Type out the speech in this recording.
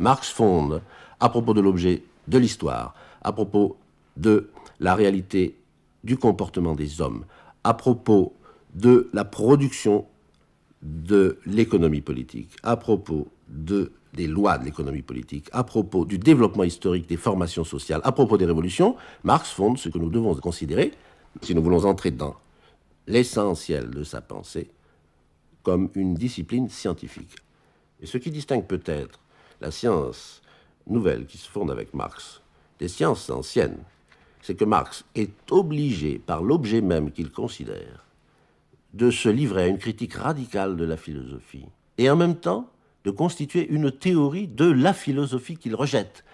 Marx fonde à propos de l'objet de l'histoire, à propos de la réalité du comportement des hommes, à propos de la production de l'économie politique, à propos de, des lois de l'économie politique, à propos du développement historique des formations sociales, à propos des révolutions, Marx fonde ce que nous devons considérer, si nous voulons entrer dans l'essentiel de sa pensée, comme une discipline scientifique. Et ce qui distingue peut-être la science nouvelle qui se fonde avec Marx des sciences anciennes, c'est que Marx est obligé, par l'objet même qu'il considère, de se livrer à une critique radicale de la philosophie, et en même temps de constituer une théorie de la philosophie qu'il rejette.